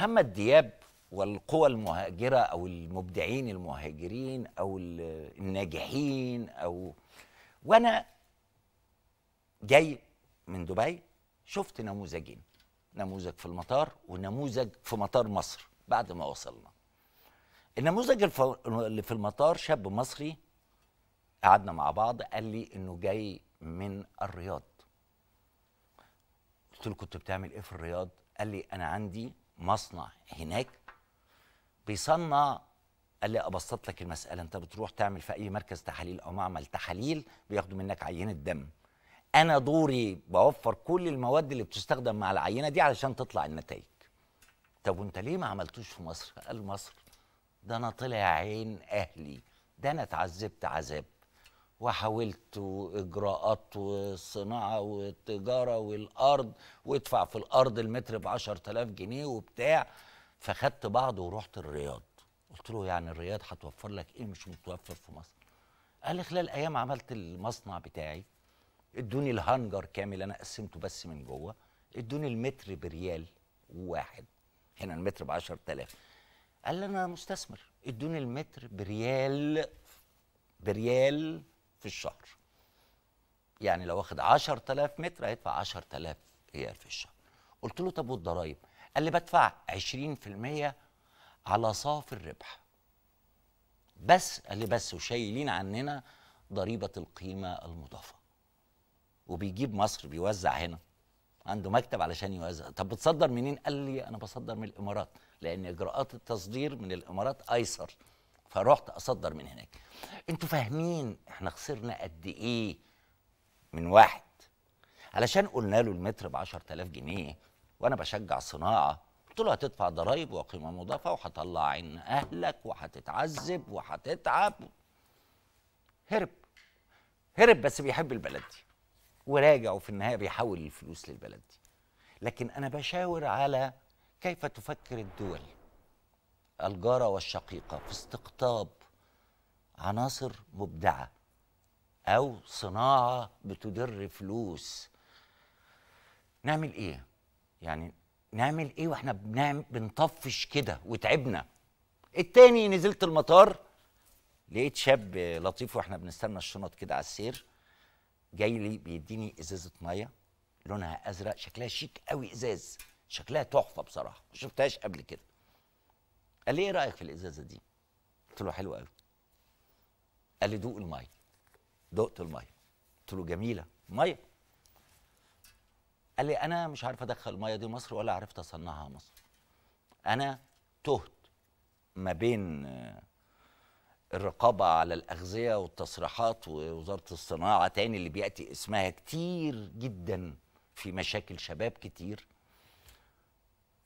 محمد دياب والقوى المهاجرة أو المبدعين المهاجرين أو الناجحين أو وأنا جاي من دبي شفت نموذجين نموذج في المطار ونموذج في مطار مصر بعد ما وصلنا النموذج اللي في المطار شاب مصري قعدنا مع بعض قال لي انه جاي من الرياض قلت له كنت بتعمل ايه في الرياض قال لي انا عندي مصنع هناك بيصنع قال لي ابسط لك المساله انت بتروح تعمل في اي مركز تحاليل او معمل تحاليل بياخدوا منك عينه دم انا دوري بوفر كل المواد اللي بتستخدم مع العينه دي علشان تطلع النتائج طب وانت ليه ما عملتوش في مصر قال مصر ده انا طلع عين اهلي ده انا اتعذبت عذاب وحاولت واجراءات وصناعه والتجاره والارض وادفع في الارض المتر ب 10000 جنيه وبتاع فخدت بعض ورحت الرياض قلت له يعني الرياض هتوفر لك ايه مش متوفر في مصر قال لي خلال ايام عملت المصنع بتاعي ادوني الهنجر كامل انا قسمته بس من جوه ادوني المتر بريال واحد هنا المتر ب 10000 قال لي انا مستثمر ادوني المتر بريال بريال في الشهر يعني لو واخد 10000 متر هيدفع 10000 ريال في الشهر قلت له طب والضرايب قال لي بدفع 20% على صافي الربح بس قال لي بس وشايلين عننا ضريبه القيمه المضافه وبيجيب مصر بيوزع هنا عنده مكتب علشان يوزع طب بتصدر منين قال لي انا بصدر من الامارات لان اجراءات التصدير من الامارات ايسر فرحت اصدر من هناك انتوا فاهمين احنا خسرنا قد ايه من واحد علشان قلنا له المتر ب 10000 جنيه وانا بشجع صناعه قلت له هتدفع ضرايب وقيمه مضافه وهطلع عين اهلك وهتتعذب وهتتعب هرب هرب بس بيحب البلد دي وراجع وفي النهايه بيحول الفلوس للبلد دي لكن انا بشاور على كيف تفكر الدول الجارة والشقيقة في استقطاب عناصر مبدعة أو صناعة بتدر فلوس نعمل إيه؟ يعني نعمل إيه وإحنا بنعمل بنطفش كده وتعبنا التاني نزلت المطار لقيت شاب لطيف وإحنا بنستنى الشنط كده على السير جاي لي بيديني إزازة مية لونها أزرق شكلها شيك قوي إزاز شكلها تحفة بصراحة ما شفتهاش قبل كده قال لي ايه رايك في الازازه دي قلت له حلوه قوي قال لي دوق الميه دقت الميه قلت له جميله ميه قال لي انا مش عارف ادخل الميه دي مصر ولا عرفت اصنعها مصر انا تهت ما بين آه، الرقابة على الأغذية والتصريحات ووزارة الصناعة تاني اللي بيأتي اسمها كتير جدا في مشاكل شباب كتير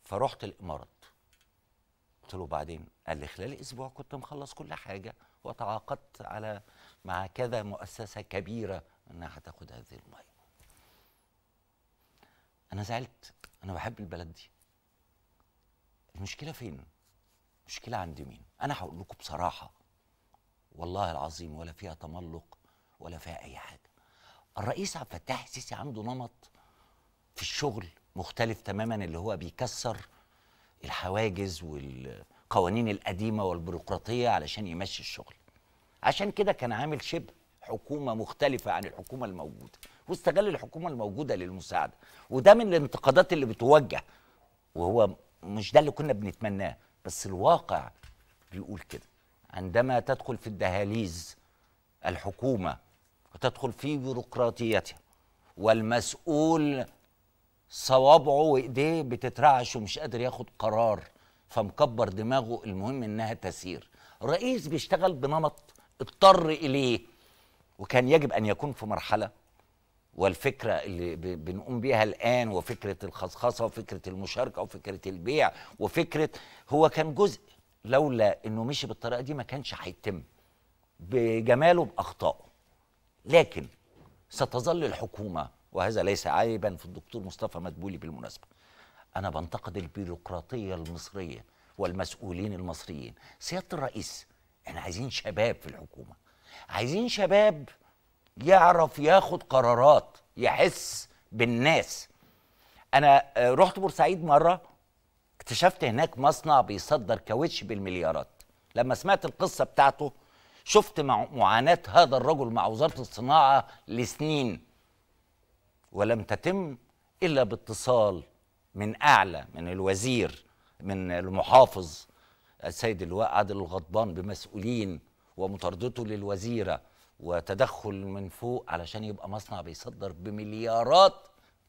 فرحت الإمارات قلت له بعدين قال لي خلال اسبوع كنت مخلص كل حاجه وتعاقدت على مع كذا مؤسسه كبيره انها هتاخد هذه الميه انا زعلت انا بحب البلد دي المشكله فين المشكله عند مين انا هقول لكم بصراحه والله العظيم ولا فيها تملق ولا فيها اي حاجه الرئيس عبد الفتاح السيسي عنده نمط في الشغل مختلف تماما اللي هو بيكسر الحواجز والقوانين القديمه والبيروقراطيه علشان يمشي الشغل عشان كده كان عامل شبه حكومه مختلفه عن الحكومه الموجوده واستغل الحكومه الموجوده للمساعده وده من الانتقادات اللي بتوجه وهو مش ده اللي كنا بنتمناه بس الواقع بيقول كده عندما تدخل في الدهاليز الحكومه وتدخل في بيروقراطيتها والمسؤول صوابعه وايديه بتترعش ومش قادر ياخد قرار فمكبر دماغه المهم انها تسير رئيس بيشتغل بنمط اضطر اليه وكان يجب ان يكون في مرحله والفكره اللي بنقوم بيها الان وفكره الخصخصه وفكره المشاركه وفكره البيع وفكره هو كان جزء لولا انه مشي بالطريقه دي ما كانش هيتم بجماله باخطائه لكن ستظل الحكومه وهذا ليس عيبا في الدكتور مصطفى مدبولي بالمناسبة أنا بنتقد البيروقراطية المصرية والمسؤولين المصريين سيادة الرئيس احنا عايزين شباب في الحكومة عايزين شباب يعرف ياخد قرارات يحس بالناس أنا آه، رحت بورسعيد مرة اكتشفت هناك مصنع بيصدر كاوتش بالمليارات لما سمعت القصة بتاعته شفت معاناة هذا الرجل مع وزارة الصناعة لسنين ولم تتم إلا باتصال من أعلى من الوزير من المحافظ السيد اللواء عادل الغضبان بمسؤولين ومطاردته للوزيرة وتدخل من فوق علشان يبقى مصنع بيصدر بمليارات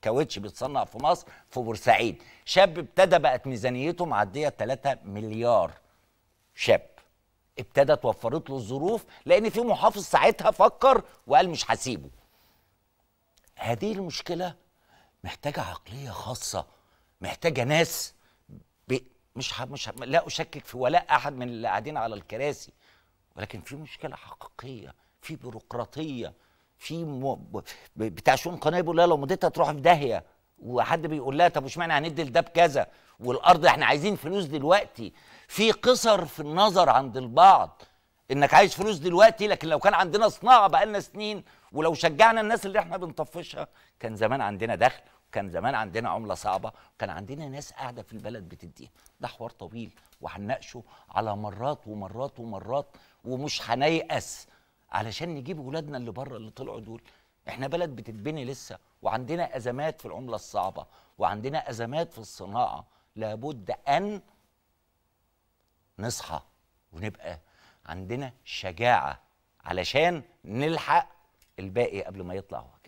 كاوتش بيتصنع في مصر في بورسعيد شاب ابتدى بقت ميزانيته معديه 3 مليار شاب ابتدى وفرت له الظروف لان في محافظ ساعتها فكر وقال مش هسيبه هذه المشكله محتاجه عقليه خاصه محتاجه ناس ب... مش ح... مش ح... لا اشكك في ولا احد من اللي قاعدين على الكراسي ولكن في مشكله حقيقيه في بيروقراطيه في م... بتاع شؤون قناه بيقول لها لو مدتها تروح في داهيه وحد بيقول لها طب اشمعنى هندي لده بكذا والارض احنا عايزين فلوس دلوقتي في قصر في النظر عند البعض انك عايز فلوس دلوقتي لكن لو كان عندنا صناعه بقالنا سنين ولو شجعنا الناس اللي احنا بنطفشها كان زمان عندنا دخل وكان زمان عندنا عمله صعبه وكان عندنا ناس قاعده في البلد بتديها ده حوار طويل وهنناقشه على مرات ومرات ومرات ومش هنيأس علشان نجيب ولادنا اللي بره اللي طلعوا دول احنا بلد بتتبني لسه وعندنا ازمات في العمله الصعبه وعندنا ازمات في الصناعه لابد ان نصحى ونبقى عندنا شجاعه علشان نلحق الباقي قبل ما يطلع هو